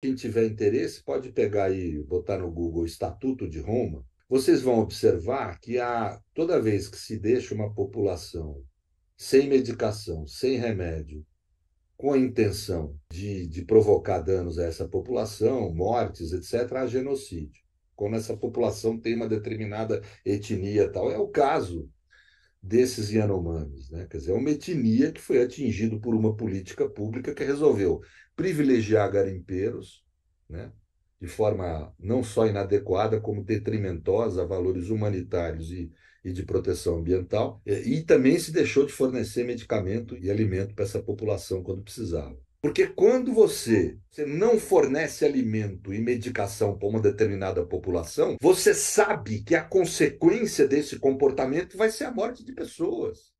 Quem tiver interesse pode pegar e botar no Google Estatuto de Roma. Vocês vão observar que há, toda vez que se deixa uma população sem medicação, sem remédio, com a intenção de, de provocar danos a essa população, mortes, etc., há genocídio. Quando essa população tem uma determinada etnia tal. É o caso desses Yanomamis. Né? Quer dizer, é uma etnia que foi atingida por uma política pública que resolveu privilegiar garimpeiros, né? de forma não só inadequada, como detrimentosa a valores humanitários e, e de proteção ambiental, e, e também se deixou de fornecer medicamento e alimento para essa população quando precisava. Porque quando você, você não fornece alimento e medicação para uma determinada população, você sabe que a consequência desse comportamento vai ser a morte de pessoas.